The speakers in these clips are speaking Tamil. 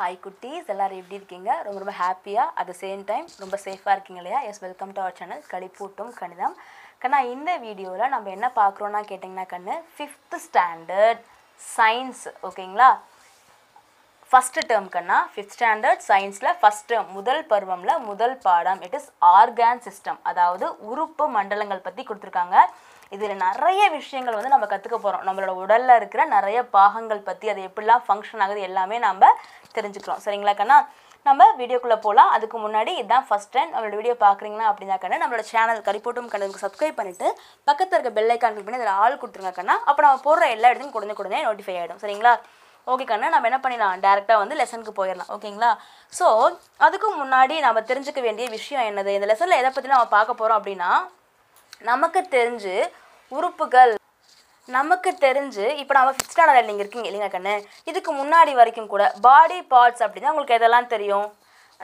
ஹாய் குட்டீஸ் எல்லோரும் எப்படி இருக்கீங்க ரொம்ப ரொம்ப ஹாப்பியாக அட் த சேம் டைம் ரொம்ப சேஃபாக இருக்கீங்க இல்லையா yes welcome to our channel கழிப்பூட்டும் கணிதம் கண்ணா இந்த வீடியோவில் நம்ம என்ன பார்க்குறோன்னா கேட்டிங்கன்னா கண்ணு ஃபிஃப்த்து ஸ்டாண்டர்ட் சயின்ஸ் ஓகேங்களா ஃபஸ்ட்டு டேர்ம் கண்ணா ஃபிஃப்த் ஸ்டாண்டர்ட் சயின்ஸில் ஃபஸ்ட் டேர்ம் முதல் பருவமில் முதல் பாடம் இட் இஸ் ஆர்கான் சிஸ்டம் அதாவது உறுப்பு மண்டலங்கள் பற்றி கொடுத்துருக்காங்க இதில் நிறைய விஷயங்கள் வந்து நம்ம கற்றுக்க போகிறோம் நம்மளோட உடலில் இருக்கிற நிறைய பாகங்கள் பற்றி அது எப்படிலாம் ஃபங்க்ஷன் ஆகுது எல்லாமே நம்ம தெரிஞ்சுக்கிறோம் சரிங்களா கண்ணா நம்ம வீடியோக்குள்ளே போகலாம் அதுக்கு முன்னாடி இதுதான் ஃபஸ்ட் டைம் நம்மளோட வீடியோ பார்க்குறீங்களா அப்படின்னா கண்ணா நம்மளோட சேனல் கரிப்போட்டும் கண்ணுக்கு சப்ஸ்கிரைப் பண்ணிவிட்டு பக்கத்தில் இருக்க பெல் ஐக்கான் கிளிக் பண்ணி அதில் ஆள் கொடுத்துருங்க கண்ணா அப்போ நம்ம போடுற எல்லா இடத்தையும் குடஞ்சு குடஞ்சே நோட்டிஃபை ஆகிடும் சரிங்களா ஓகே கண்ணா நம்ம என்ன பண்ணிடலாம் டேரெக்டாக வந்து லெசனுக்கு போயிடலாம் ஓகேங்களா ஸோ அதுக்கு முன்னாடி நம்ம தெரிஞ்சுக்க வேண்டிய விஷயம் என்னது இந்த லெசனில் எதை பற்றி நம்ம பார்க்க போகிறோம் அப்படின்னா நமக்கு தெரிஞ்சு உறுப்புகள் நமக்கு தெரிஞ்சு இப்போ நம்ம ஃபிஃப்த் ஸ்டாண்டர்ட் நீங்கள் இருக்கீங்க இல்லைங்க கண்ணு இதுக்கு முன்னாடி வரைக்கும் கூட பாடி பார்ட்ஸ் அப்படின்னா உங்களுக்கு எதெல்லாம் தெரியும்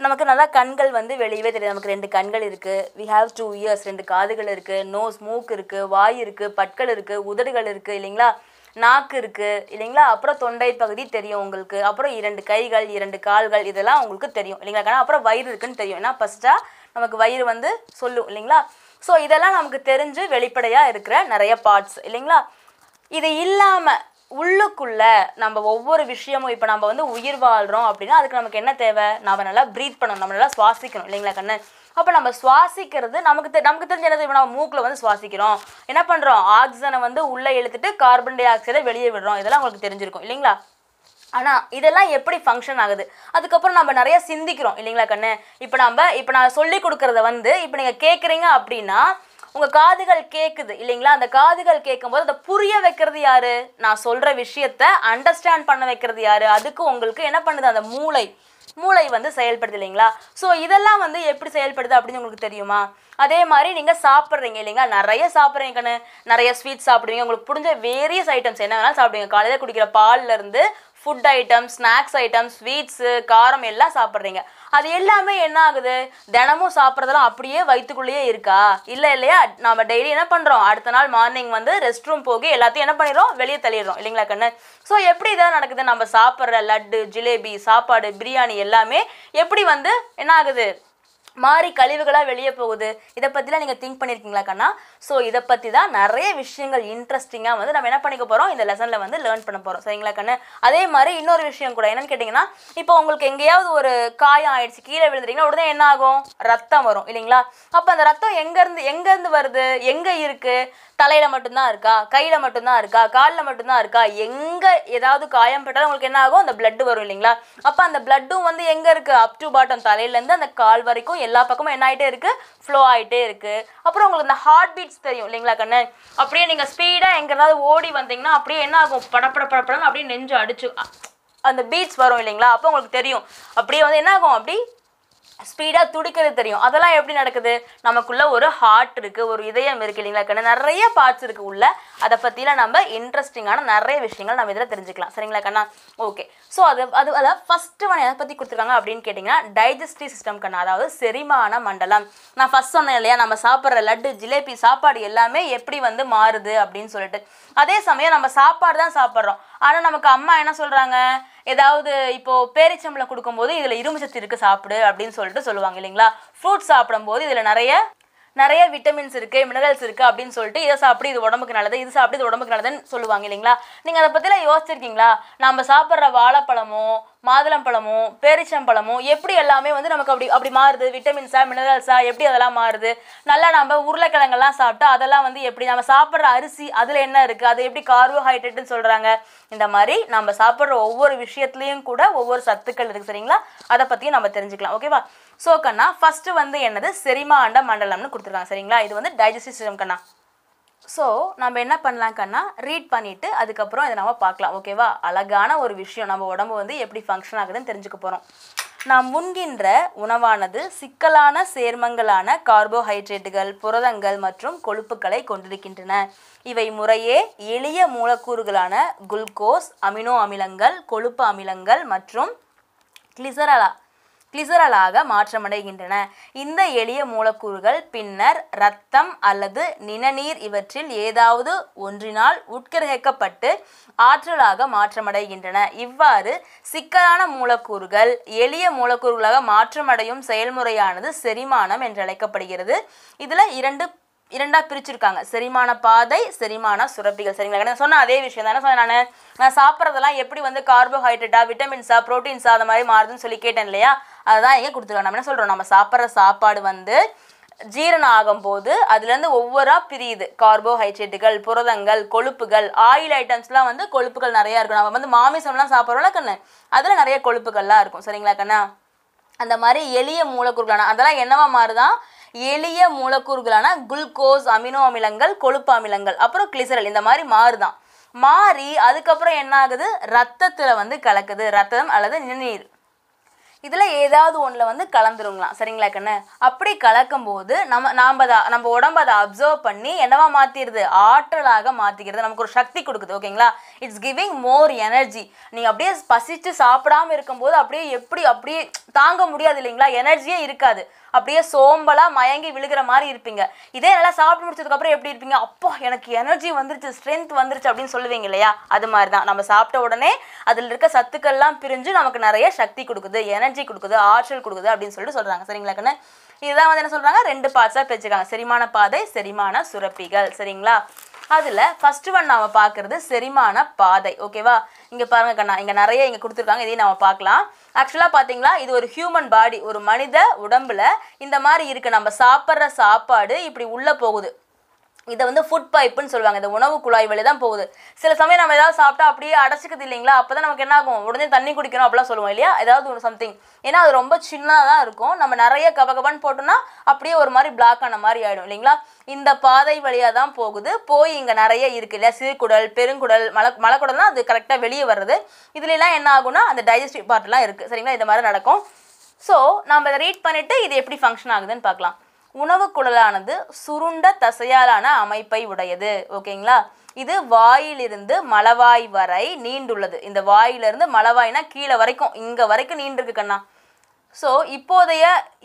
நமக்கு நல்லா கண்கள் வந்து வெளியவே தெரியும் நமக்கு ரெண்டு கண்கள் இருக்குது வி ஹாவ் டூ இயர்ஸ் ரெண்டு காதுகள் இருக்குது நோஸ் மூக்கு இருக்குது வாய் இருக்குது பட்கள் இருக்குது உதடுகள் இருக்குது இல்லைங்களா நாக்கு இருக்குது இல்லைங்களா அப்புறம் தொண்டை பகுதி தெரியும் உங்களுக்கு அப்புறம் இரண்டு கைகள் இரண்டு கால்கள் இதெல்லாம் உங்களுக்கு தெரியும் இல்லைங்களா அப்புறம் வயிறு இருக்குன்னு தெரியும் ஏன்னா ஃபஸ்ட்டாக நமக்கு வயிறு வந்து சொல்லும் இல்லைங்களா ஸோ இதெல்லாம் நமக்கு தெரிஞ்சு வெளிப்படையாக இருக்கிற நிறைய பார்ட்ஸ் இல்லைங்களா இது இல்லாமல் உள்ளுக்குள்ளே நம்ம ஒவ்வொரு விஷயமும் இப்போ நம்ம வந்து உயிர் வாழ்கிறோம் அப்படின்னா அதுக்கு நமக்கு என்ன தேவை நம்ம நல்லா ப்ரீத் பண்ணணும் நம்ம நல்லா சுவாசிக்கணும் இல்லைங்களா கண்ணு அப்போ நம்ம சுவாசிக்கிறது நமக்கு தெ நமக்கு தெரிஞ்ச என்ன இப்போ நம்ம மூக்கில் வந்து சுவாசிக்கிறோம் என்ன பண்ணுறோம் ஆக்சிஜனை வந்து உள்ளே இழுத்துட்டு கார்பன் டை ஆக்சைடை வெளியே விடுறோம் இதெல்லாம் உங்களுக்கு தெரிஞ்சிருக்கும் இல்லைங்களா ஆனால் இதெல்லாம் எப்படி ஃபங்க்ஷன் ஆகுது அதுக்கப்புறம் நம்ம நிறைய சிந்திக்கிறோம் இல்லைங்களா கண்ணு இப்போ நம்ம இப்போ நான் சொல்லி கொடுக்குறத வந்து இப்போ நீங்கள் கேட்குறீங்க அப்படின்னா உங்கள் காதுகள் கேட்குது இல்லைங்களா அந்த காதுகள் கேட்கும்போது அதை புரிய வைக்கிறது யாரு நான் சொல்கிற விஷயத்த அண்டர்ஸ்டாண்ட் பண்ண வைக்கிறது யாரு அதுக்கு உங்களுக்கு என்ன பண்ணுது அந்த மூளை மூளை வந்து செயல்படுது இல்லைங்களா ஸோ இதெல்லாம் வந்து எப்படி செயல்படுது அப்படின்னு உங்களுக்கு தெரியுமா அதே மாதிரி நீங்கள் சாப்பிட்றீங்க இல்லைங்களா நிறைய சாப்பிட்றீங்க கண்ணு நிறைய ஸ்வீட் சாப்பிடுவீங்க உங்களுக்கு புரிஞ்ச வேரியஸ் ஐட்டம்ஸ் என்ன வேணாலும் சாப்பிடுவீங்க காலையில் குடிக்கிற பால்லேருந்து food item snacks item sweets காரம் எல்லாம் சாப்பிட்றீங்க அது எல்லாமே என்ன ஆகுது தினமும் சாப்பிட்றதெல்லாம் அப்படியே வயிற்றுக்குள்ளேயே இருக்கா இல்லை இல்லையா நம்ம டெய்லி என்ன பண்ணுறோம் அடுத்த நாள் மார்னிங் வந்து ரெஸ்ட் ரூம் போகி எல்லாத்தையும் என்ன பண்ணிடுறோம் வெளியே தள்ளிடுறோம் இல்லைங்களா கண்ணு ஸோ எப்படி இதாக நடக்குது நம்ம சாப்பிட்ற லட்டு ஜிலேபி சாப்பாடு பிரியாணி எல்லாமே எப்படி வந்து என்ன ஆகுது மாறி கழிவுகளாக வெளியே போகுது இதை பற்றிலாம் நீங்கள் திங்க் பண்ணியிருக்கீங்களா கண்ணா ஸோ இதை பற்றி தான் நிறைய விஷயங்கள் இன்ட்ரெஸ்டிங்காக வந்து நம்ம என்ன பண்ணிக்க போகிறோம் இந்த லெசனில் வந்து லேர்ன் பண்ண போகிறோம் சரிங்களா கண்ணு அதே மாதிரி இன்னொரு விஷயம் கூட என்னென்னு கேட்டிங்கன்னா இப்போ உங்களுக்கு எங்கேயாவது ஒரு காயம் ஆயிடுச்சு கீழே விழுந்துட்டீங்கன்னா உடனே என்ன ஆகும் ரத்தம் வரும் இல்லைங்களா அப்போ அந்த ரத்தம் எங்கேருந்து எங்கேருந்து வருது எங்கே இருக்குது தலையில் மட்டும்தான் இருக்கா கையில் மட்டும்தான் இருக்கா காலில் மட்டும்தான் இருக்கா எங்கே ஏதாவது காயம் பட்டாலும் உங்களுக்கு என்ன ஆகும் அந்த பிளட்டு வரும் இல்லைங்களா அப்போ அந்த பிளட்டும் வந்து எங்கே இருக்குது அப் டு பாட்டம் தலையிலேருந்து அந்த கால் வரைக்கும் எல்லா பக்கமும் என்ன ஆகிட்டே இருக்குது ஃப்ளோ ஆகிட்டே இருக்குது அப்புறம் உங்களுக்கு இந்த ஹார்ட் பீட்ஸ் தெரியும் இல்லைங்களா கண்ணு அப்படியே நீங்கள் ஸ்பீடாக எங்கேயாவது ஓடி வந்தீங்கன்னா அப்படியே என்ன ஆகும் படப்பட படப்படன்னு அப்படியே நெஞ்சு அடிச்சு அந்த பீட்ஸ் வரும் இல்லைங்களா அப்போ உங்களுக்கு தெரியும் அப்படியே வந்து என்ன ஆகும் அப்படி ஸ்பீடாக துடிக்கிறது தெரியும் அதெல்லாம் எப்படி நடக்குது நமக்குள்ள ஒரு ஹார்ட் இருக்குது ஒரு இதயம் இருக்குது இல்லைங்களா கண்ணு நிறைய பார்ட்ஸ் இருக்குது உள்ள அதை பற்றிலாம் நம்ம இன்ட்ரெஸ்டிங்கான நிறைய விஷயங்கள் நம்ம இதில் தெரிஞ்சுக்கலாம் சரிங்களா கண்ணா ஓகே ஸோ அது அது அதை ஃபஸ்ட்டு ஒன் அதை பற்றி கொடுத்துருக்காங்க அப்படின்னு கேட்டிங்கன்னா டைஜஸ்டிவ் சிஸ்டம் கண்ணா அதாவது செரிமான மண்டலம் நான் ஃபஸ்ட் சொன்னேன் இல்லையா நம்ம சாப்பிட்ற லட்டு ஜிலேபி சாப்பாடு எல்லாமே எப்படி வந்து மாறுது அப்படின்னு சொல்லிட்டு அதே சமயம் நம்ம சாப்பாடு தான் சாப்பிட்றோம் ஆனால் நமக்கு அம்மா என்ன சொல்கிறாங்க ஏதாவது இப்போ பேரிச்சம்பளம் கொடுக்கும்போது இதில் இரும்பு சத்து இருக்குது சாப்பிடு அப்படின்னு சொல்லிட்டு சொல்லுவாங்க இல்லைங்களா ஃப்ரூட்ஸ் சாப்பிடும்போது இதில் நிறைய நிறைய விட்டமின்ஸ் இருக்கு மினரல்ஸ் இருக்கு அப்படின்னு சொல்லிட்டு இதை சாப்பிடு இது உடம்புக்கு நல்லது இது சாப்பிட்டு இது உடம்புக்கு நல்லதுன்னு சொல்லுவாங்க இல்லைங்களா நீங்க அதை பத்திலாம் யோசிச்சிருக்கீங்களா நம்ம சாப்பிட்ற வாழைப்பழமோ மாதுளம்பழமோ பேரிச்சம்பழமோ எப்படி எல்லாமே வந்து நமக்கு அப்படி அப்படி மாறுது விட்டமின்ஸா மினரல்ஸா எப்படி அதெல்லாம் மாறுது நல்லா நம்ம உருளைக்கிழங்கெல்லாம் சாப்பிட்டா அதெல்லாம் வந்து எப்படி நம்ம சாப்பிட்ற அரிசி அதில் என்ன இருக்குது அது எப்படி கார்போஹைட்ரேட்னு சொல்கிறாங்க இந்த மாதிரி நம்ம சாப்பிட்ற ஒவ்வொரு விஷயத்துலயும் கூட ஒவ்வொரு சத்துக்கள் இருக்குது சரிங்களா அதை பற்றியும் நம்ம தெரிஞ்சுக்கலாம் ஓகேவா ஸோ கண்ணா ஃபஸ்ட்டு வந்து என்னது செரிமாண்ட மண்டலம்னு கொடுத்துருக்காங்க சரிங்களா இது வந்து டைஜஸ்டிவ் சிஸ்டம் கண்ணா ஸோ நம்ம என்ன பண்ணலாம் கண்ணா ரீட் பண்ணிவிட்டு அதுக்கப்புறம் இதை நம்ம பார்க்கலாம் ஓகேவா அழகான ஒரு விஷயம் நம்ம உடம்பு வந்து எப்படி ஃபங்க்ஷன் ஆகுதுன்னு தெரிஞ்சுக்க போகிறோம் நாம் உண்கின்ற உணவானது சிக்கலான சேர்மங்களான கார்போஹைட்ரேட்டுகள் புரதங்கள் மற்றும் கொழுப்புகளை கொண்டிருக்கின்றன இவை முறையே எளிய மூலக்கூறுகளான குளுக்கோஸ் அமினோ அமிலங்கள் கொழுப்பு அமிலங்கள் மற்றும் கிளிசரலா கிளிசரலாக மாற்றமடைகின்றன இந்த எளிய மூலக்கூறுகள் பின்னர் இரத்தம் அல்லது நிணநீர் இவற்றில் ஏதாவது ஒன்றினால் உட்கிரகிக்கப்பட்டு ஆற்றலாக மாற்றமடைகின்றன இவ்வாறு சிக்கலான மூலக்கூறுகள் எளிய மூலக்கூறுகளாக மாற்றமடையும் செயல்முறையானது செரிமானம் என்றழைக்கப்படுகிறது இதில் இரண்டு இரண்டாக பிரிச்சிருக்காங்க செரிமான பாதை செரிமான சுரப்பிகள் சரிங்களா சொன்ன அதே விஷயம் தானே சொன்னேன் நான் நான் சாப்பிட்றதெல்லாம் எப்படி வந்து கார்போஹைட்ரேட்டா விட்டமின்ஸா ப்ரோட்டீன்ஸா அந்த மாதிரி மாறுதுன்னு சொல்லி கேட்டேன் இல்லையா அதுதான் எங்கே கொடுத்துருக்காங்க நம்ம என்ன சொல்கிறோம் நம்ம சாப்பிட்ற சாப்பாடு வந்து ஜீரணம் ஆகும்போது அதுலேருந்து ஒவ்வொரு பிரியுது கார்போஹைட்ரேட்டுகள் புரதங்கள் கொழுப்புகள் ஆயில் ஐட்டம்ஸ்லாம் வந்து கொழுப்புகள் நிறையா இருக்கும் நம்ம வந்து மாமிசம்லாம் சாப்பிட்றோம்ல கண்ணு அதில் நிறைய கொழுப்புகள்லாம் இருக்கும் சரிங்களா கண்ணா அந்த மாதிரி எளிய மூலக்கூறுகளான அதெல்லாம் என்னவா மாறுதான் எளிய மூலக்கூறுகளான குளுக்கோஸ் அமினோ அமிலங்கள் கொழுப்பு அமிலங்கள் அப்புறம் கிளிசரல் இந்த மாதிரி மாறுதான் மாறி அதுக்கப்புறம் என்ன ஆகுது ரத்தத்தில் வந்து கலக்குது ரத்தம் அல்லது நிணநீர் இதில் ஏதாவது ஒன்றில் வந்து கலந்துருங்களாம் சரிங்களா கண்ணு அப்படி கலக்கும்போது நம்ம நாம் அதை நம்ம உடம்பு அதை அப்சர்வ் பண்ணி என்னவா மாற்றிடுது ஆற்றலாக மாற்றிக்கிறது நமக்கு ஒரு சக்தி கொடுக்குது ஓகேங்களா இட்ஸ் கிவிங் மோர் எனர்ஜி நீங்கள் அப்படியே பசித்து சாப்பிடாம இருக்கும்போது அப்படியே எப்படி அப்படியே தாங்க முடியாது இல்லைங்களா எனர்ஜியே இருக்காது அப்படியே சோம்பலாக மயங்கி விழுகிற மாதிரி இருப்பீங்க இதே நல்லா சாப்பிட்டு முடிச்சதுக்கப்புறம் எப்படி இருப்பீங்க அப்போ எனக்கு எனர்ஜி வந்துருச்சு ஸ்ட்ரென்த் வந்துருச்சு அப்படின்னு சொல்லுவீங்க இல்லையா அது மாதிரி தான் நம்ம சாப்பிட்ட உடனே அதில் இருக்க சத்துக்கள்லாம் பிரிஞ்சு நமக்கு நிறைய சக்தி கொடுக்குது எனர்ஜி எனர்ஜி கொடுக்குது ஆற்றல் கொடுக்குது அப்படின்னு சொல்லிட்டு சொல்கிறாங்க சரிங்களா கண்ணு இதுதான் வந்து என்ன சொல்கிறாங்க ரெண்டு பார்ட்ஸாக பிரிச்சுக்காங்க செரிமான பாதை செரிமான சுரப்பிகள் சரிங்களா அதில் ஃபஸ்ட்டு ஒன் நாம பார்க்குறது செரிமான பாதை ஓகேவா இங்கே பாருங்க கண்ணா இங்கே நிறைய இங்கே கொடுத்துருக்காங்க இதையும் நம்ம பார்க்கலாம் ஆக்சுவலாக பாத்தீங்களா இது ஒரு ஹியூமன் பாடி ஒரு மனித உடம்பில் இந்த மாதிரி இருக்குது நம்ம சாப்பிட்ற சாப்பாடு இப்படி உள்ளே போகுது இதை வந்து ஃபுட் பைப்புன்னு சொல்லுவாங்க இந்த உணவு குழாய் வழி தான் போகுது சில சமயம் நம்ம ஏதாவது சாப்பிட்டா அப்படியே அடைச்சிக்கிறது இல்லைங்களா அப்போ தான் நமக்கு என்ன ஆகும் உடனே தண்ணி குடிக்கணும் அப்படிலாம் சொல்லுவோம் இல்லையா ஏதாவது ஒரு சம்திங் ஏன்னா அது ரொம்ப சின்னதாக இருக்கும் நம்ம நிறைய கபகபன்னு போட்டோம்னா அப்படியே ஒரு மாதிரி பிளாக் ஆன மாதிரி ஆகிடும் இல்லைங்களா இந்த பாதை வழியாக தான் போகுது போய் இங்கே நிறைய இருக்குது இல்லையா சிறுகுடல் பெருங்குடல் மலை மலைக்குடல்னா அது கரெக்டாக வெளியே வர்றது இதுலலாம் என்ன ஆகும்னா அந்த டைஜஸ்டிவ் பார்ட்லாம் இருக்குது சரிங்களா இந்த மாதிரி நடக்கும் ஸோ நம்ம இதை ரீட் பண்ணிவிட்டு இது எப்படி ஃபங்க்ஷன் ஆகுதுன்னு பார்க்கலாம் உணவு குழலானது சுருண்ட தசையாலான அமைப்பை உடையது ஓகேங்களா இது வாயிலிருந்து மலவாய் வரை நீண்டுள்ளது இந்த வாயிலிருந்து மலவாய்னா கீழே வரைக்கும் இங்கே வரைக்கும் நீண்டிருக்கு கண்ணா ஸோ இப்போதைய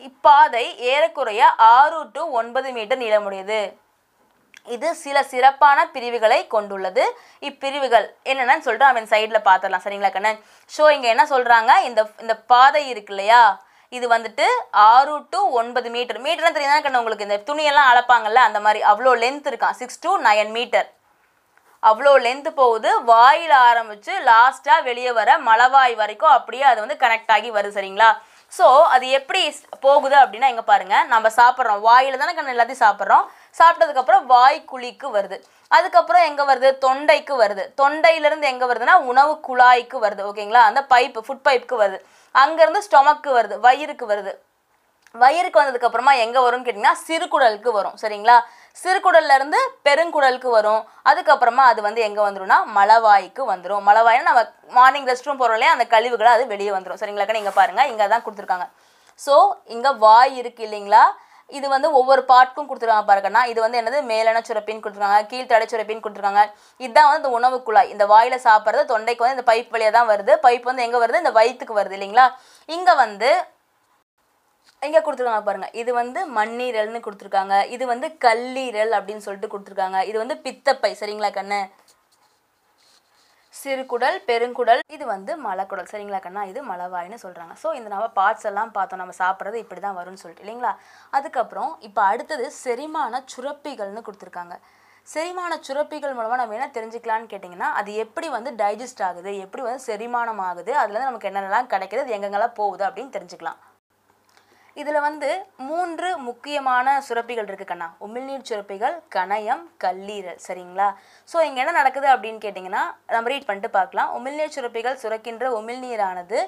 இப்பாதை ஏறக்குறைய ஆறு டு ஒன்பது மீட்டர் நீளமுடையது இது சில சிறப்பான பிரிவுகளை கொண்டுள்ளது இப்பிரிவுகள் என்னென்னு சொல்லிட்டு அவன் சைடில் பார்த்துடலாம் சரிங்களா கண்ணன் ஸோ இங்கே என்ன சொல்கிறாங்க இந்த இந்த பாதை இருக்கு இல்லையா இது வந்துட்டு ஆறு டு ஒன்பது மீட்டர் தெரியும் தெரியுதுனா கண்ணு உங்களுக்கு இந்த துணியெல்லாம் அளப்பாங்கல்ல அந்த மாதிரி அவ்வளோ லென்த் இருக்கும் சிக்ஸ் டு நயன் மீட்டர் அவ்வளோ லென்த் போகுது வாயில் ஆரம்பித்து லாஸ்ட்டாக வெளியே வர மலவாய் வரைக்கும் அப்படியே அது வந்து கனெக்ட் ஆகி வருது சரிங்களா ஸோ அது எப்படி போகுது அப்படின்னா இங்கே பாருங்கள் நம்ம சாப்பிட்றோம் வாயில் தானே கண்ணு எல்லாத்தையும் சாப்பிட்றோம் சாப்பிட்டதுக்கப்புறம் வாய் குழிக்கு வருது அதுக்கப்புறம் எங்கே வருது தொண்டைக்கு வருது தொண்டையிலேருந்து எங்கே வருதுன்னா உணவு குழாய்க்கு வருது ஓகேங்களா அந்த பைப்பு ஃபுட் பைப்புக்கு வருது அங்கேருந்து ஸ்டொமக்கு வருது வயிறுக்கு வருது வயிறுக்கு வந்ததுக்கு அப்புறமா எங்கே வரும்னு கேட்டிங்கன்னா சிறுகுடலுக்கு வரும் சரிங்களா சிறுகுடல்ல இருந்து பெருங்குடலுக்கு வரும் அதுக்கப்புறமா அது வந்து எங்கே வந்துடும்னா மலவாய்க்கு வந்துடும் மலவாய்னா நம்ம மார்னிங் ரெஸ்ட் ரூம் போகிறோம்லையே அந்த கழிவுகளை அது வெளியே வந்துடும் சரிங்களா நீங்கள் பாருங்கள் இங்கே தான் கொடுத்துருக்காங்க ஸோ இங்கே வாய் இருக்குது இல்லைங்களா இது வந்து ஒவ்வொரு பாட்டுக்கும் கொடுத்துருக்காங்க பாருங்கன்னா இது வந்து என்னது மேலன சுரப்பின்னு கொடுத்துருக்காங்க தடை சுரப்பின்னு கொடுத்துருக்காங்க இதுதான் வந்து இந்த உணவு குழாய் இந்த வாயில் சாப்பிட்றது தொண்டைக்கு வந்து இந்த பைப் வழியாக தான் வருது பைப் வந்து எங்கே வருது இந்த வயிற்றுக்கு வருது இல்லைங்களா இங்கே வந்து இங்கே கொடுத்துருக்காங்க பாருங்கள் இது வந்து மண்ணீரல்னு கொடுத்துருக்காங்க இது வந்து கல்லீரல் அப்படின்னு சொல்லிட்டு கொடுத்துருக்காங்க இது வந்து பித்தப்பை சரிங்களா கண்ணு சிறுகுடல் பெருங்குடல் இது வந்து மலைக்குடல் சரிங்களா கண்ணா இது மலவாயின்னு சொல்கிறாங்க ஸோ இந்த நம்ம பார்ட்ஸ் எல்லாம் பார்த்தோம் நம்ம சாப்பிட்றது இப்படி தான் வரும்னு சொல்லிட்டு இல்லைங்களா அதுக்கப்புறம் இப்போ அடுத்தது செரிமான சுரப்பிகள்னு கொடுத்துருக்காங்க செரிமான சுரப்பிகள் மூலமாக நம்ம என்ன தெரிஞ்சுக்கலான்னு கேட்டிங்கன்னா அது எப்படி வந்து டைஜஸ்ட் ஆகுது எப்படி வந்து செரிமானம் ஆகுது அதுலேருந்து நமக்கு என்னென்னலாம் கிடைக்கிது அது எங்கெங்கெல்லாம் போகுது அப்படின்னு தெரிஞ்சுக்கலாம் இதில் வந்து மூன்று முக்கியமான சுரப்பிகள் இருக்குது கண்ணா உமிழ்நீர் சுரப்பிகள் கணயம் கல்லீரல் சரிங்களா ஸோ இங்கே என்ன நடக்குது அப்படின்னு கேட்டிங்கன்னா நம்ம ரீட் பண்ணிட்டு பார்க்கலாம் உமிழ்நீர் சுரப்பிகள் சுரக்கின்ற உமிழ்நீரானது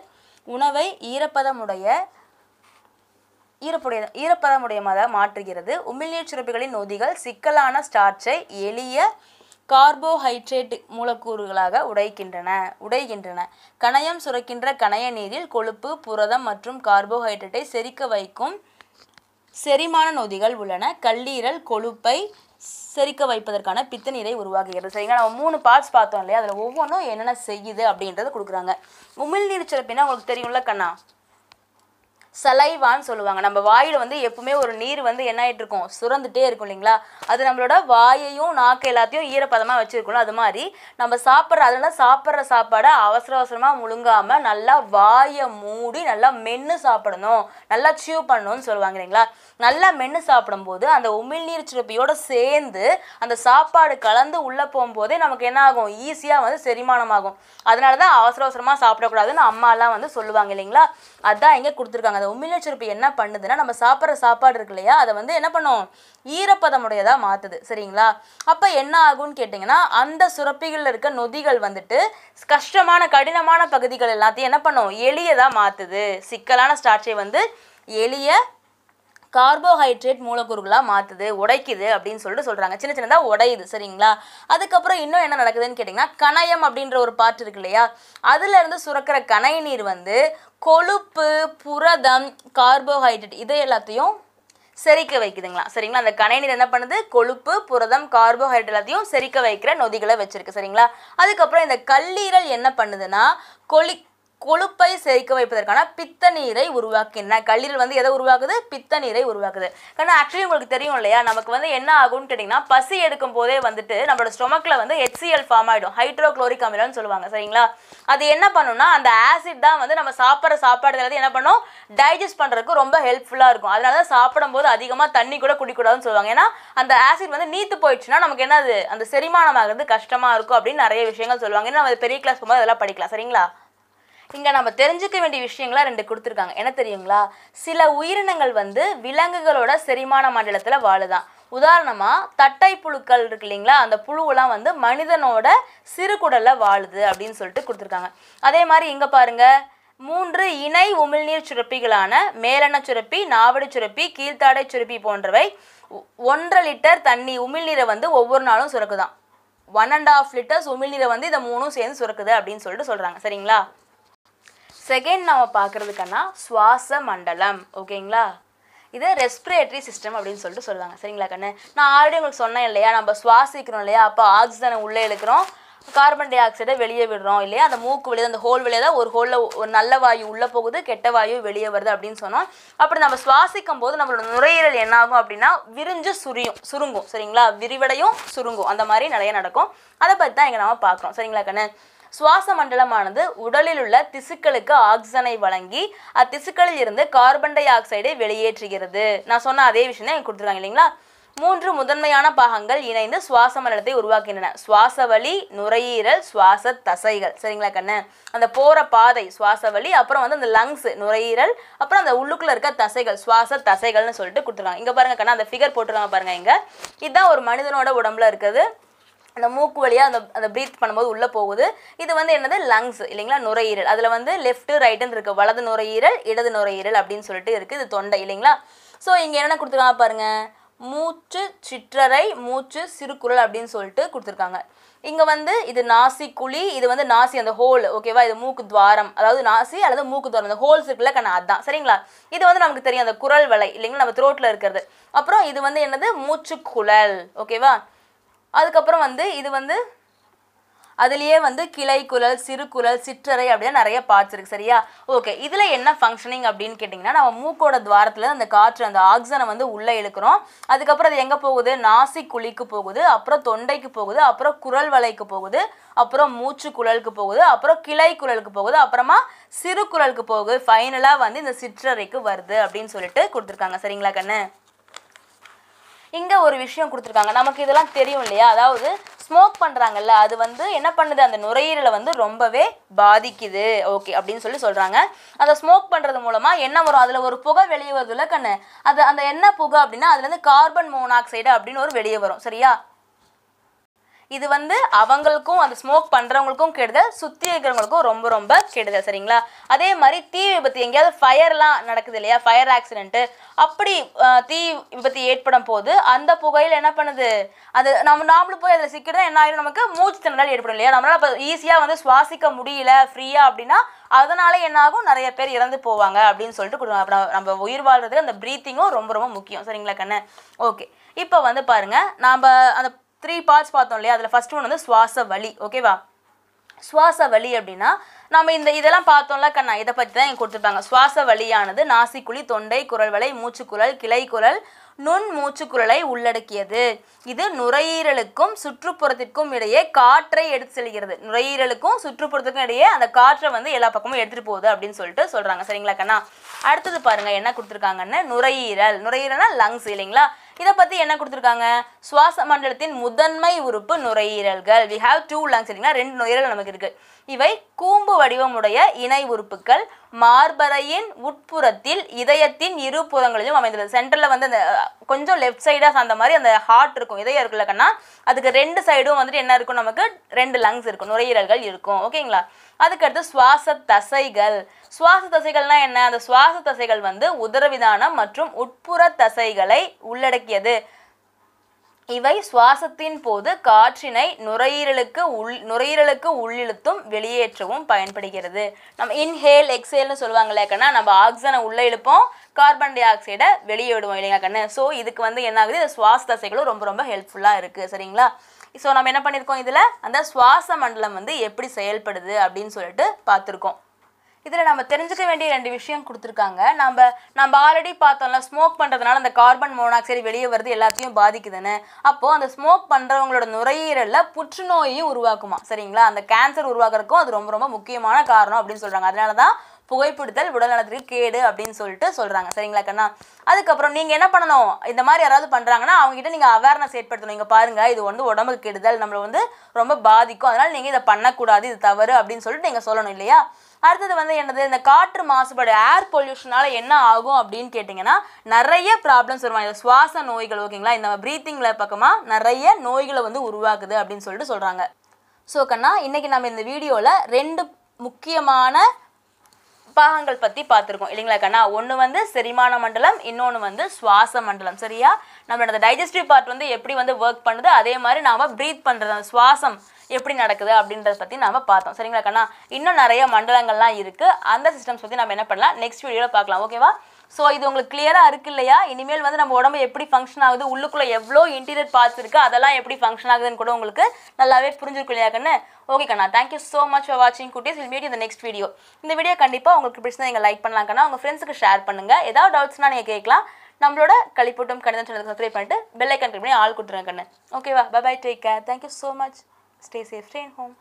உணவை ஈரப்பதமுடைய ஈரப்புடைய ஈரப்பதமுடையமாக மாற்றுகிறது உமிழ்நீர் சுரப்பிகளின் நொதிகள் சிக்கலான ஸ்டார்ச்சை எளிய கார்போஹைட்ரேட் மூலக்கூறுகளாக உடைக்கின்றன உடைகின்றன கணையம் சுரக்கின்ற கணைய நீரில் கொழுப்பு புரதம் மற்றும் கார்போஹைட்ரேட்டை செரிக்க வைக்கும் செரிமான நொதிகள் உள்ளன கல்லீரல் கொழுப்பை செரிக்க வைப்பதற்கான பித்த நீரை உருவாக்குகிறது சரிங்களா நம்ம மூணு பார்ட்ஸ் பார்த்தோம் இல்லையா அதில் ஒவ்வொன்றும் என்னென்ன செய்யுது அப்படின்றத கொடுக்குறாங்க உமிழ்நீர் சுரப்பினா உங்களுக்கு தெரியும்ல கண்ணா சலைவான்னு சொல்லுவாங்க நம்ம வாயில் வந்து எப்பவுமே ஒரு நீர் வந்து என்ன ஆகிட்டு இருக்கும் சுரந்துட்டே இருக்கும் இல்லைங்களா அது நம்மளோட வாயையும் நாக்கு எல்லாத்தையும் ஈரப்பதமாக வச்சுருக்கணும் அது மாதிரி நம்ம சாப்பிட்ற அதெல்லாம் சாப்பிட்ற சாப்பாடை அவசர அவசரமாக முழுங்காமல் நல்லா வாயை மூடி நல்லா மென்று சாப்பிடணும் நல்லா சீவ் பண்ணணும்னு சொல்லுவாங்க இல்லைங்களா நல்லா மென்று சாப்பிடும்போது அந்த உமிழ்நீர் சுரப்பியோட சேர்ந்து அந்த சாப்பாடு கலந்து உள்ளே போகும்போதே நமக்கு என்ன ஆகும் ஈஸியாக வந்து செரிமானம் ஆகும் அதனால தான் அவசர அவசரமாக சாப்பிடக்கூடாதுன்னு அம்மாலாம் வந்து சொல்லுவாங்க இல்லைங்களா அதான் எங்கே கொடுத்துருக்காங்க அந்த உமிழ்நீச்சுறுப்பு என்ன பண்ணுதுன்னா நம்ம சாப்பிட்ற சாப்பாடு இருக்கு இல்லையா அதை வந்து என்ன பண்ணும் ஈரப்பதமுடையதாக மாற்றுது சரிங்களா அப்போ என்ன ஆகும்னு கேட்டிங்கன்னா அந்த சுரப்பிகளில் இருக்க நொதிகள் வந்துட்டு கஷ்டமான கடினமான பகுதிகள் எல்லாத்தையும் என்ன பண்ணும் எளியதாக மாற்றுது சிக்கலான ஸ்டார்ச்சை வந்து எளிய கார்போஹைட்ரேட் மூலக்கூறுகளாக மாற்றுது உடைக்குது அப்படின்னு சொல்லிட்டு சொல்கிறாங்க சின்ன சின்னதாக உடையுது சரிங்களா அதுக்கப்புறம் இன்னும் என்ன நடக்குதுன்னு கேட்டிங்கன்னா கணயம் அப்படின்ற ஒரு பாட்டு இருக்கு இல்லையா அதுலேருந்து சுரக்கிற கணை நீர் வந்து கொழுப்பு புரதம் கார்போஹைட்ரேட் இதை எல்லாத்தையும் செரிக்க வைக்குதுங்களா சரிங்களா அந்த கணைநீர் என்ன பண்ணுது கொழுப்பு புரதம் கார்போஹைட்ரேட் எல்லாத்தையும் செரிக்க வைக்கிற நொதிகளை வச்சிருக்கு சரிங்களா அதுக்கப்புறம் இந்த கல்லீரல் என்ன பண்ணுதுன்னா கொலி கொழுப்பை சேர்க்க வைப்பதற்கான பித்த நீரை என்ன கல்லீரல் வந்து எதை உருவாக்குது பித்த நீரை உருவாக்குது ஏன்னா ஆக்சுவலி உங்களுக்கு தெரியும் இல்லையா நமக்கு வந்து என்ன ஆகும்னு கேட்டிங்கன்னா பசி எடுக்கும் போதே வந்துட்டு நம்மளோட ஸ்டொமக்கில் வந்து ஹெச்சிஎல் ஃபார்ம் ஆகிடும் ஹைட்ரோக்ளோரிக் அமிலம்னு சொல்லுவாங்க சரிங்களா அது என்ன பண்ணும்னா அந்த ஆசிட் தான் வந்து நம்ம சாப்பிட்ற சாப்பாடு வந்து என்ன பண்ணும் டைஜஸ்ட் பண்ணுறதுக்கு ரொம்ப ஹெல்ப்ஃபுல்லாக இருக்கும் அதனால தான் சாப்பிடும்போது அதிகமாக தண்ணி கூட குடிக்கூடாதுன்னு சொல்லுவாங்க ஏன்னா அந்த ஆசிட் வந்து நீத்து போயிடுச்சுன்னா நமக்கு என்னது அந்த செரிமானம் ஆகிறது கஷ்டமாக இருக்கும் அப்படின்னு நிறைய விஷயங்கள் சொல்லுவாங்க ஏன்னா நம்ம பெரிய கிளாஸ் போகும்போது அதெல்லாம் படிக்கலாம் சரிங்களா இங்கே நம்ம தெரிஞ்சுக்க வேண்டிய விஷயங்களா ரெண்டு கொடுத்துருக்காங்க என்ன தெரியுங்களா சில உயிரினங்கள் வந்து விலங்குகளோட செரிமான மண்டலத்தில் வாழுதான் உதாரணமாக தட்டை புழுக்கள் இருக்கு இல்லைங்களா அந்த புழுவெல்லாம் வந்து மனிதனோட சிறுகுடலில் வாழுது அப்படின்னு சொல்லிட்டு கொடுத்துருக்காங்க அதே மாதிரி இங்கே பாருங்கள் மூன்று இணை உமிழ்நீர் சுரப்பிகளான மேலெண்ண சுரப்பி நாவடி சுரப்பி கீழ்த்தாடை சுரப்பி போன்றவை ஒன்றரை லிட்டர் தண்ணி உமிழ்நீரை வந்து ஒவ்வொரு நாளும் சுரக்குதான் ஒன் அண்ட் ஆஃப் லிட்டர்ஸ் உமிழ்நீரை வந்து இதை மூணும் சேர்ந்து சுரக்குது அப்படின்னு சொல்லிட்டு சொல்கிறாங்க சரிங்களா செகண்ட் நம்ம பார்க்குறதுக்கன்னா சுவாச மண்டலம் ஓகேங்களா இது ரெஸ்பிரேட்டரி சிஸ்டம் அப்படின்னு சொல்லிட்டு சொல்லுவாங்க சரிங்களா கண்ணு நான் ஆல்ரெடி உங்களுக்கு சொன்னேன் இல்லையா நம்ம சுவாசிக்கிறோம் இல்லையா அப்போ ஆக்சிஜனை உள்ளே இழுக்கிறோம் கார்பன் டை ஆக்சைடை வெளியே விடுறோம் இல்லையா அந்த மூக்கு வெளியே அந்த ஹோல் வெளியே தான் ஒரு ஹோலில் ஒரு நல்ல வாயு உள்ளே போகுது கெட்ட வாயு வெளியே வருது அப்படின்னு சொன்னோம் அப்படி நம்ம சுவாசிக்கும் போது நம்மளோட நுரையீரல் என்ன ஆகும் அப்படின்னா விரிஞ்சு சுரியும் சுருங்கும் சரிங்களா விரிவடையும் சுருங்கும் அந்த மாதிரி நிறைய நடக்கும் அதை பற்றி தான் இங்கே நம்ம பார்க்குறோம் சரிங்களா கண்ணு சுவாச மண்டலமானது உடலில் உள்ள திசுக்களுக்கு ஆக்சிஜனை வழங்கி அத்திசுக்களில் இருந்து கார்பன் டை ஆக்சைடை வெளியேற்றுகிறது நான் சொன்ன அதே விஷயம் தான் கொடுத்துருவாங்க இல்லைங்களா மூன்று முதன்மையான பாகங்கள் இணைந்து சுவாச மண்டலத்தை உருவாக்கின்றன சுவாச வழி நுரையீரல் சுவாச தசைகள் சரிங்களா கண்ணு அந்த போகிற பாதை சுவாச வழி அப்புறம் வந்து அந்த லங்ஸ் நுரையீரல் அப்புறம் அந்த உள்ளுக்குள்ளே இருக்க தசைகள் சுவாச தசைகள்னு சொல்லிட்டு கொடுத்துருவாங்க இங்கே பாருங்க கண்ணா அந்த ஃபிகர் போட்டுருவாங்க பாருங்க இங்கே இதுதான் ஒரு மனிதனோட உடம்புல இருக்குது அந்த மூக்கு வழியாக அந்த அந்த ப்ரீத் பண்ணும்போது உள்ளே போகுது இது வந்து என்னது லங்ஸ் இல்லைங்களா நுரையீரல் அதில் வந்து லெஃப்ட்டு ரைட்டுன்னு இருக்குது வலது நுரையீரல் இடது நுரையீரல் அப்படின்னு சொல்லிட்டு இருக்குது இது தொண்டை இல்லைங்களா ஸோ இங்கே என்னென்ன கொடுத்துருக்காங்க பாருங்கள் மூச்சு சிற்றறை மூச்சு சிறுகுரல் அப்படின்னு சொல்லிட்டு கொடுத்துருக்காங்க இங்கே வந்து இது நாசி குழி இது வந்து நாசி அந்த ஹோல் ஓகேவா இது மூக்கு துவாரம் அதாவது நாசி அல்லது மூக்கு துவாரம் அந்த ஹோல்ஸ் இருக்குல்ல கண்ணா அதுதான் சரிங்களா இது வந்து நமக்கு தெரியும் அந்த குரல் வலை இல்லைங்களா நம்ம த்ரோட்டில் இருக்கிறது அப்புறம் இது வந்து என்னது மூச்சு குழல் ஓகேவா அதுக்கப்புறம் வந்து இது வந்து அதுலேயே வந்து கிளை குழல் சிறு குழல் சிற்றறை அப்படின்னு நிறைய பார்ட்ஸ் சரியா ஓகே இதில் என்ன ஃபங்க்ஷனிங் அப்படின்னு கேட்டிங்கன்னா நம்ம மூக்கோட துவாரத்தில் அந்த காற்று அந்த ஆக்சனை வந்து உள்ளே எழுக்கிறோம் அதுக்கப்புறம் அது எங்கே போகுது நாசி குழிக்கு போகுது அப்புறம் தொண்டைக்கு போகுது அப்புறம் குரல் வலைக்கு போகுது அப்புறம் மூச்சு குழலுக்கு போகுது அப்புறம் கிளை குழலுக்கு போகுது அப்புறமா சிறு குழலுக்கு போகுது ஃபைனலாக வந்து இந்த சிற்றறைக்கு வருது அப்படின்னு சொல்லிட்டு கொடுத்துருக்காங்க சரிங்களா கண்ணு இங்கே ஒரு விஷயம் கொடுத்துருக்காங்க நமக்கு இதெல்லாம் தெரியும் இல்லையா அதாவது ஸ்மோக் பண்ணுறாங்கல்ல அது வந்து என்ன பண்ணுது அந்த நுரையீரலை வந்து ரொம்பவே பாதிக்குது ஓகே அப்படின்னு சொல்லி சொல்கிறாங்க அதை ஸ்மோக் பண்ணுறது மூலமாக என்ன வரும் அதில் ஒரு புகை வெளியே வருதுல கண்ணு அது அந்த என்ன புகை அப்படின்னா அதுலேருந்து கார்பன் மோனாக்சைடு அப்படின்னு ஒரு வெளியே வரும் சரியா இது வந்து அவங்களுக்கும் அந்த ஸ்மோக் பண்ணுறவங்களுக்கும் கெடுதல் சுற்றி இருக்கிறவங்களுக்கும் ரொம்ப ரொம்ப கெடுதல் சரிங்களா அதே மாதிரி தீ விபத்து எங்கேயாவது ஃபயர்லாம் நடக்குது இல்லையா ஃபயர் ஆக்சிடென்ட்டு அப்படி தீ விபத்து ஏற்படும் போது அந்த புகையில் என்ன பண்ணுது அது நம்ம நாமளும் போய் அதில் சிக்கிட்டு என்ன ஆயிரும் நமக்கு மூச்சு திணறல் ஏற்படும் இல்லையா நம்மளால் அப்போ ஈஸியாக வந்து சுவாசிக்க முடியல ஃப்ரீயாக அப்படின்னா அதனால என்னாகும் நிறைய பேர் இறந்து போவாங்க அப்படின்னு சொல்லிட்டு நம்ம உயிர் வாழ்றதுக்கு அந்த ப்ரீத்திங்கும் ரொம்ப ரொம்ப முக்கியம் சரிங்களா கண்ணு ஓகே இப்போ வந்து பாருங்கள் நாம் அந்த த்ரீ பார்ட்ஸ் பார்த்தோம் இல்லையா அதில் ஃபஸ்ட் ஒன் வந்து சுவாச வலி ஓகேவா சுவாச வலி அப்படின்னா நம்ம இந்த இதெல்லாம் பார்த்தோம்ல கண்ணா இதை பற்றி தான் இங்கே கொடுத்துருப்பாங்க சுவாச வலியானது நாசிக்குழி தொண்டை குரல் வலை மூச்சுக்குரல் கிளை குரல் நுண் குரலை உள்ளடக்கியது இது நுரையீரலுக்கும் சுற்றுப்புறத்திற்கும் இடையே காற்றை எடுத்து செல்கிறது நுரையீரலுக்கும் சுற்றுப்புறத்துக்கும் இடையே அந்த காற்றை வந்து எல்லா பக்கமும் எடுத்துகிட்டு போகுது அப்படின்னு சொல்லிட்டு சொல்கிறாங்க சரிங்களா கண்ணா அடுத்தது பாருங்க என்ன கொடுத்துருக்காங்கன்னு நுரையீரல் நுரையீரல்னா லங்ஸ் இல்லைங்களா இதை பற்றி என்ன கொடுத்துருக்காங்க சுவாச மண்டலத்தின் முதன்மை உறுப்பு நுரையீரல்கள் வி ஹாவ் டூ லங்ஸ் இல்லைங்களா ரெண்டு நுரையீரல் நமக்கு இருக்குது இவை கூம்பு வடிவமுடைய இணை உறுப்புகள் மார்பறையின் உட்புறத்தில் இதயத்தின் இரு புறங்களிலும் அமைந்துள்ளது சென்டரில் வந்து அந்த கொஞ்சம் லெஃப்ட் சைடாக சார்ந்த மாதிரி அந்த ஹார்ட் இருக்கும் இதயம் கண்ணா அதுக்கு ரெண்டு சைடும் வந்துட்டு என்ன இருக்கும் நமக்கு ரெண்டு லங்ஸ் இருக்கும் நுரையீரல்கள் இருக்கும் ஓகேங்களா அதுக்கடுத்து சுவாச தசைகள் சுவாச தசைகள்னா என்ன அந்த சுவாச தசைகள் வந்து உதரவிதானம் மற்றும் உட்புற தசைகளை உள்ளடக்கியது இவை சுவாசத்தின் போது காற்றினை நுரையீரலுக்கு உள் நுரையீரலுக்கு உள்ளிழுத்தும் வெளியேற்றவும் பயன்படுகிறது நம்ம இன்ஹேல் எக்ஸேல்னு சொல்லுவாங்களே கண்ணா நம்ம ஆக்சிஜனை உள்ளே இழுப்போம் கார்பன் டை ஆக்சைடை வெளியே விடுவோம் இல்லையா கண்ணு ஸோ இதுக்கு வந்து என்ன ஆகுது இந்த சுவாச தசைகளும் ரொம்ப ரொம்ப ஹெல்ப்ஃபுல்லாக இருக்குது சரிங்களா ஸோ நம்ம என்ன பண்ணியிருக்கோம் இதில் அந்த சுவாச மண்டலம் வந்து எப்படி செயல்படுது அப்படின்னு சொல்லிட்டு பார்த்துருக்கோம் இதில் நம்ம தெரிஞ்சுக்க வேண்டிய ரெண்டு விஷயம் கொடுத்துருக்காங்க நம்ம நம்ம ஆல்ரெடி பார்த்தோம்ல ஸ்மோக் பண்ணுறதுனால அந்த கார்பன் மோனாக்சைடு வெளியே வருது எல்லாத்தையும் பாதிக்குதுன்னு அப்போது அந்த ஸ்மோக் பண்ணுறவங்களோட நுரையீரலில் புற்றுநோயும் உருவாக்குமா சரிங்களா அந்த கேன்சர் உருவாக்குறதுக்கும் அது ரொம்ப ரொம்ப முக்கியமான காரணம் அப்படின்னு சொல்கிறாங்க அதனால தான் புகைப்பிடித்தல் உடல் நலத்துக்கு கேடு அப்படின்னு சொல்லிட்டு சொல்கிறாங்க சரிங்களா கண்ணா அதுக்கப்புறம் நீங்கள் என்ன பண்ணணும் இந்த மாதிரி யாராவது பண்ணுறாங்கன்னா அவங்ககிட்ட நீங்கள் அவேர்னஸ் ஏற்படுத்தணும் இங்கே பாருங்கள் இது வந்து உடம்புக்கு கெடுதல் நம்மளை வந்து ரொம்ப பாதிக்கும் அதனால் நீங்கள் இதை பண்ணக்கூடாது இது தவறு அப்படின்னு சொல்லிட்டு நீங்கள் சொல்லணும் இல்லையா அடுத்தது வந்து என்னது இந்த காற்று மாசுபாடு ஏர் பொல்யூஷனால் என்ன ஆகும் அப்படின்னு கேட்டிங்கன்னா நிறைய ப்ராப்ளம்ஸ் வருவாங்க இந்த சுவாச நோய்கள் ஓகேங்களா இந்த ப்ரீத்திங்கில் பக்கமாக நிறைய நோய்களை வந்து உருவாக்குது அப்படின்னு சொல்லிட்டு சொல்கிறாங்க ஸோ கண்ணா இன்றைக்கி நம்ம இந்த வீடியோவில் ரெண்டு முக்கியமான பாகங்கள் பற்றி பார்த்துருக்கோம் இல்லைங்களா கண்ணா ஒன்று வந்து செரிமான மண்டலம் இன்னொன்று வந்து சுவாச மண்டலம் சரியா நம்மளோட டைஜஸ்டிவ் பார்ட் வந்து எப்படி வந்து ஒர்க் பண்ணுது அதே மாதிரி நாம் ப்ரீத் பண்ணுறது சுவாசம் எப்படி நடக்குது அப்படின்றத பற்றி நாம் பார்த்தோம் சரிங்களா கண்ணா இன்னும் நிறைய மண்டலங்கள்லாம் இருக்குது அந்த சிஸ்டம்ஸ் பற்றி நம்ம என்ன பண்ணலாம் நெக்ஸ்ட் வீடியோவில் பார்க்கலாம் ஓகேவா ஸோ இது உங்களுக்கு கிளியராக இருக்கு இல்லையா இனிமேல் வந்து நம்ம உடம்பு எப்படி ஃபங்க்ஷன் ஆகுது உள்ளுக்குள்ளே எவ்வளோ இன்டீரியர் பார்ட்ஸ் இருக்குது அதெல்லாம் எப்படி ஃபங்க்ஷன் ஆகுதுன்னு கூட உங்களுக்கு நல்லாவே புரிஞ்சிருக்கும் இல்லையா கண்ணு ஓகே கண்ணா தேங்க்யூ ஸோ மச் ஃபார் வாட்சிங் குட்டிஸ் இல் மீட் இந்த நெக்ஸ்ட் வீடியோ இந்த வீடியோ கண்டிப்பாக உங்களுக்கு பிடிச்சா நீங்கள் லைக் பண்ணலாம் கண்ணா உங்கள் ஃப்ரெண்ட்ஸுக்கு ஷேர் பண்ணுங்கள் ஏதாவது டவுட்ஸ்னால் நீங்கள் கேட்கலாம் நம்மளோட கழிப்பூட்டம் கணிதம் சேனல் சப்ஸ்கிரைப் பண்ணிட்டு பெல்லைக்கன் பண்ணி ஆள் கொடுத்துருங்க கண்ணு ஓகேவா bye bye take care thank you so much stay safe stay in home